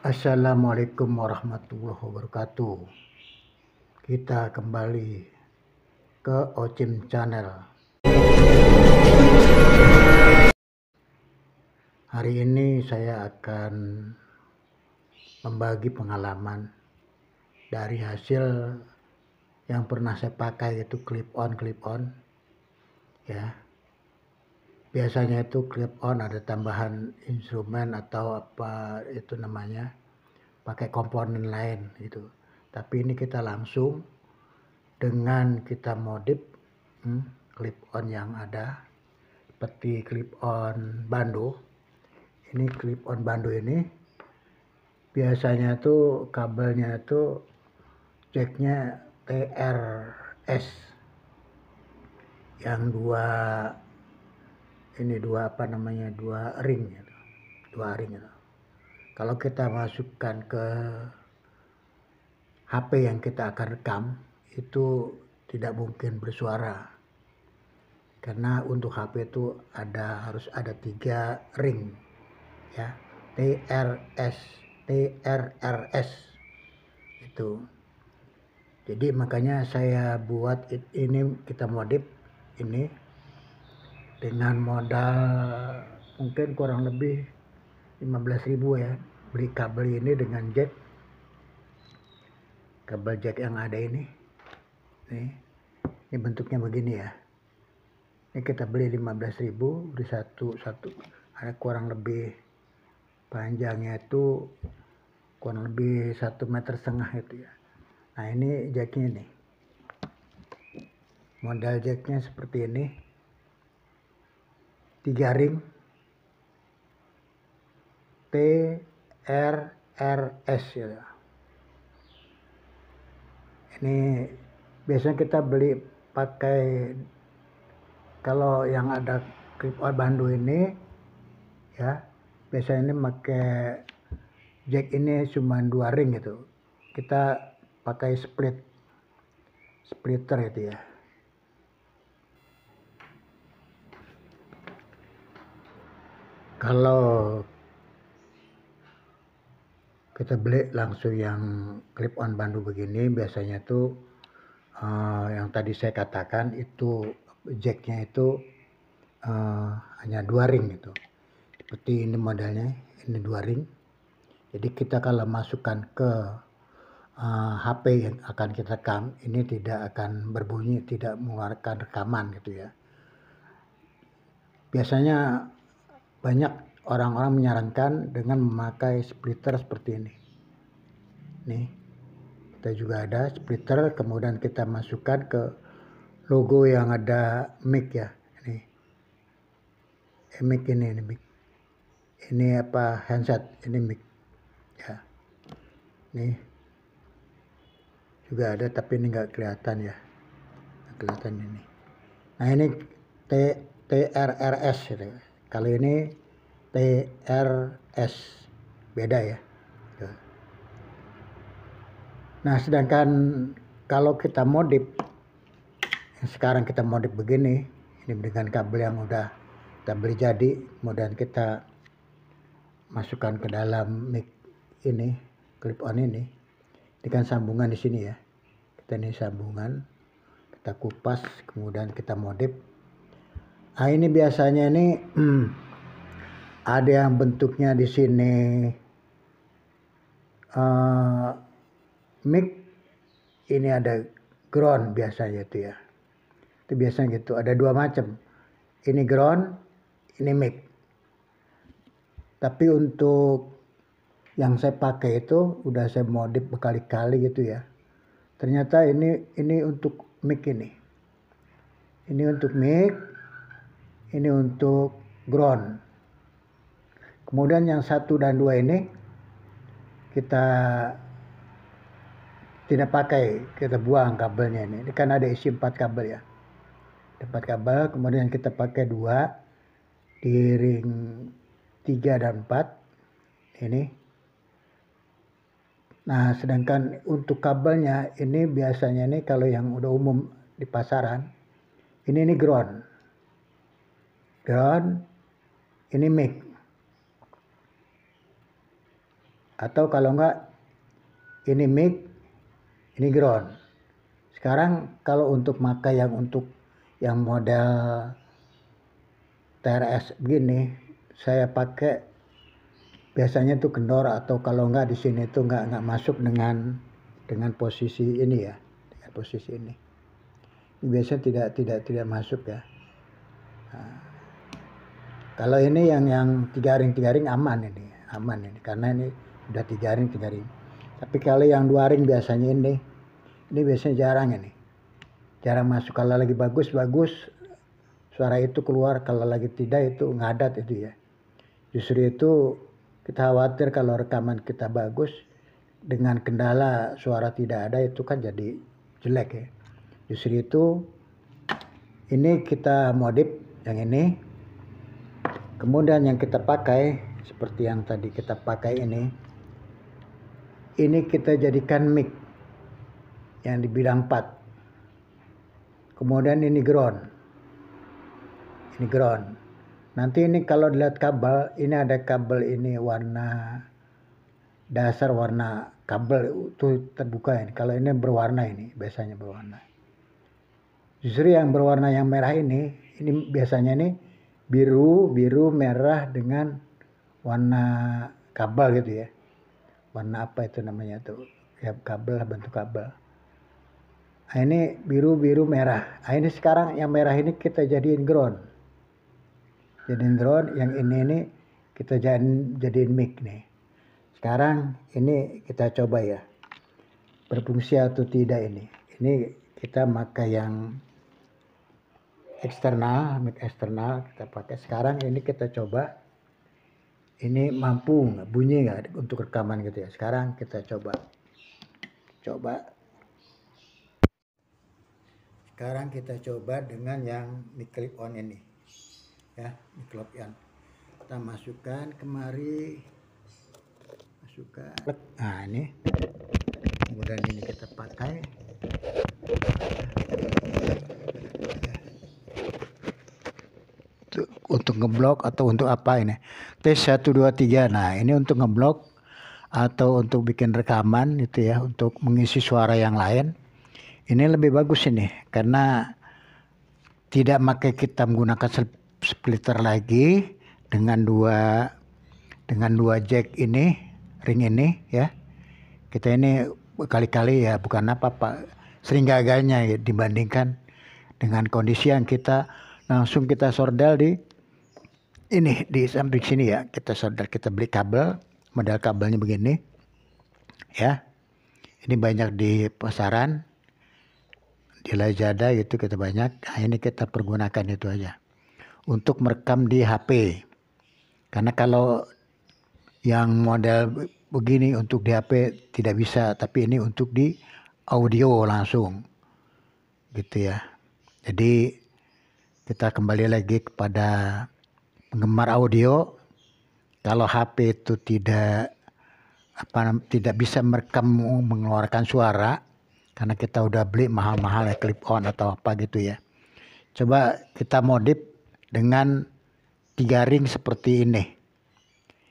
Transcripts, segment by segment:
Assalamualaikum warahmatullahi wabarakatuh. Kita kembali ke Ocim Channel. Hari ini saya akan membagi pengalaman dari hasil yang pernah saya pakai yaitu clip on clip on ya biasanya itu clip on ada tambahan instrumen atau apa itu namanya pakai komponen lain gitu tapi ini kita langsung dengan kita modif hmm, clip on yang ada seperti clip on bando ini clip on bando ini biasanya tuh kabelnya tuh jacknya TRS yang dua ini dua apa namanya dua ring gitu. dua ring gitu. kalau kita masukkan ke HP yang kita akan rekam itu tidak mungkin bersuara karena untuk HP itu ada harus ada tiga ring ya TRS TRRS itu jadi makanya saya buat ini kita modif ini dengan modal mungkin kurang lebih 15 ribu ya beli kabel ini dengan jack kabel jack yang ada ini nih ini bentuknya begini ya ini kita beli 15 ribu di satu satu ada kurang lebih panjangnya itu kurang lebih satu meter setengah itu ya nah ini jacknya nih modal jacknya seperti ini tiga ring T R R S ya. Ini biasanya kita beli pakai kalau yang ada clip on bandu ini ya biasanya ini pakai jack ini cuma dua ring gitu kita pakai split splitter itu ya kalau kita beli langsung yang clip on bandu begini biasanya tuh uh, yang tadi saya katakan itu jacknya itu uh, hanya dua ring gitu seperti ini modelnya ini dua ring jadi kita kalau masukkan ke uh, eh, HP yang akan kita rekam ini tidak akan berbunyi tidak mengeluarkan rekaman gitu ya biasanya banyak orang-orang menyarankan dengan memakai splitter seperti ini. Nih, kita juga ada splitter, kemudian kita masukkan ke logo yang ada mic ya. Ini, eh, mic ini, ini mic. Ini apa handset, ini mic. Ya, nih juga ada tapi ini nggak kelihatan ya nggak kelihatan ini nah ini T TRRS Ya. Gitu kalau ini TRS beda ya gitu. nah sedangkan kalau kita modif sekarang kita modif begini ini dengan kabel yang udah kita beli jadi kemudian kita masukkan ke dalam mic ini clip on ini ini kan sambungan di sini ya kita ini sambungan kita kupas kemudian kita modif Nah ini biasanya ini hmm, ada yang bentuknya di sini uh, mic ini ada ground biasanya itu ya. Itu biasanya gitu. Ada dua macam. Ini ground, ini mic. Tapi untuk yang saya pakai itu udah saya modif berkali-kali gitu ya. Ternyata ini ini untuk mic ini. Ini untuk mic ini untuk ground kemudian yang satu dan dua ini kita tidak pakai kita buang kabelnya ini, ini kan ada isi empat kabel ya empat kabel kemudian kita pakai dua di ring tiga dan empat ini nah sedangkan untuk kabelnya ini biasanya ini kalau yang udah umum di pasaran ini ini ground dan ini mic atau kalau enggak ini mic ini ground sekarang kalau untuk maka yang untuk yang model TRS begini saya pakai biasanya itu kendor atau kalau enggak di sini itu enggak enggak masuk dengan dengan posisi ini ya dengan posisi ini biasanya tidak tidak tidak masuk ya nah. Kalau ini yang yang tiga ring tiga ring aman ini, aman ini karena ini udah tiga ring tiga ring. Tapi kalau yang dua ring biasanya ini, ini biasanya jarang ini, jarang masuk. Kalau lagi bagus bagus, suara itu keluar. Kalau lagi tidak itu ngadat itu ya. Justru itu kita khawatir kalau rekaman kita bagus dengan kendala suara tidak ada itu kan jadi jelek ya. Justru itu ini kita modif yang ini kemudian yang kita pakai seperti yang tadi kita pakai ini ini kita jadikan mic yang dibilang bidang 4 kemudian ini ground ini ground nanti ini kalau dilihat kabel ini ada kabel ini warna dasar warna kabel itu terbuka ini kalau ini berwarna ini biasanya berwarna justru yang berwarna yang merah ini ini biasanya ini biru, biru, merah dengan warna kabel gitu ya. Warna apa itu namanya tuh? Kayak kabel, bentuk kabel. Nah, ini biru, biru, merah. Nah, ini sekarang yang merah ini kita jadiin ground. Jadiin ground, yang ini ini kita jadiin, jadiin mic nih. Sekarang ini kita coba ya. Berfungsi atau tidak ini. Ini kita pakai yang eksternal, mic eksternal kita pakai. Sekarang ini kita coba ini mampu nggak bunyi nggak untuk rekaman gitu ya. Sekarang kita coba coba sekarang kita coba dengan yang mic clip on ini ya mic clip on kita masukkan kemari masukkan nah ini kemudian ini kita pakai ngeblok atau untuk apa ini tes 1 2 3 nah ini untuk ngeblok atau untuk bikin rekaman itu ya untuk mengisi suara yang lain ini lebih bagus ini karena tidak pakai kita menggunakan splitter lagi dengan dua dengan dua jack ini ring ini ya kita ini kali-kali ya bukan apa pak sering gagalnya ya, dibandingkan dengan kondisi yang kita langsung kita sordel di ini di samping sini ya kita solder kita beli kabel model kabelnya begini ya ini banyak di pasaran di Lazada gitu kita banyak nah, ini kita pergunakan itu aja untuk merekam di HP karena kalau yang model begini untuk di HP tidak bisa tapi ini untuk di audio langsung gitu ya jadi kita kembali lagi kepada penggemar audio kalau HP itu tidak apa tidak bisa merekam mengeluarkan suara karena kita udah beli mahal-mahal ya clip on atau apa gitu ya. Coba kita modif dengan tiga ring seperti ini.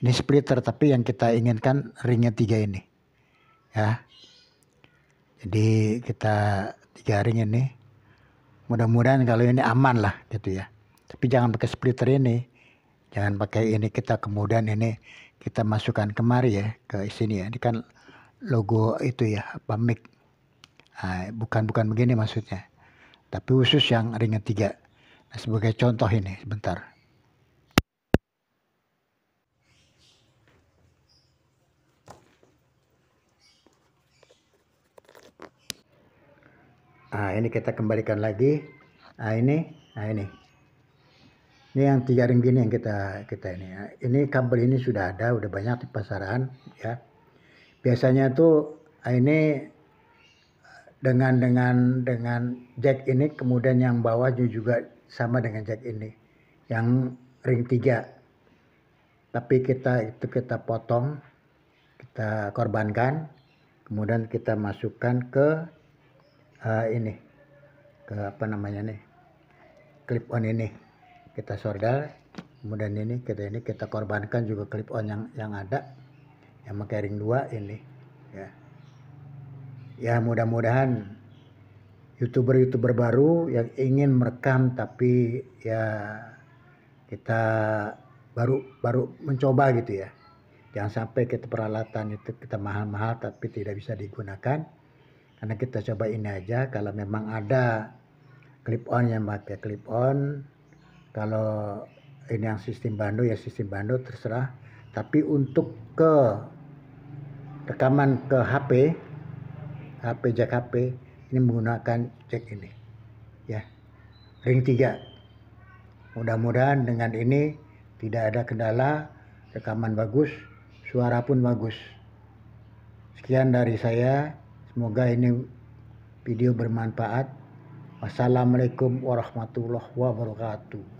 Ini splitter tapi yang kita inginkan ringnya tiga ini. Ya. Jadi kita tiga ring ini. Mudah-mudahan kalau ini aman lah gitu ya. Tapi jangan pakai splitter ini jangan pakai ini kita kemudian ini kita masukkan kemari ya ke sini ya ini kan logo itu ya apa mic bukan ah, bukan bukan begini maksudnya tapi khusus yang ringan tiga nah, sebagai contoh ini sebentar Nah, ini kita kembalikan lagi. Nah, ini, nah ini. Ini yang tiga ring gini yang kita kita ini. Ya. Ini kabel ini sudah ada, udah banyak di pasaran ya. Biasanya tuh ini dengan dengan dengan jack ini kemudian yang bawah juga sama dengan jack ini. Yang ring tiga. Tapi kita itu kita potong, kita korbankan, kemudian kita masukkan ke uh, ini ke apa namanya nih clip on ini kita sordal kemudian ini kita ini kita korbankan juga clip on yang yang ada yang mengkering dua ini ya ya mudah-mudahan youtuber-youtuber baru yang ingin merekam tapi ya kita baru baru mencoba gitu ya jangan sampai kita peralatan itu kita mahal-mahal tapi tidak bisa digunakan karena kita coba ini aja kalau memang ada clip on yang pakai clip on kalau ini yang sistem bando ya sistem bando terserah tapi untuk ke rekaman ke HP HP jack HP ini menggunakan jack ini ya ring 3 mudah-mudahan dengan ini tidak ada kendala rekaman bagus suara pun bagus sekian dari saya semoga ini video bermanfaat wassalamualaikum warahmatullahi wabarakatuh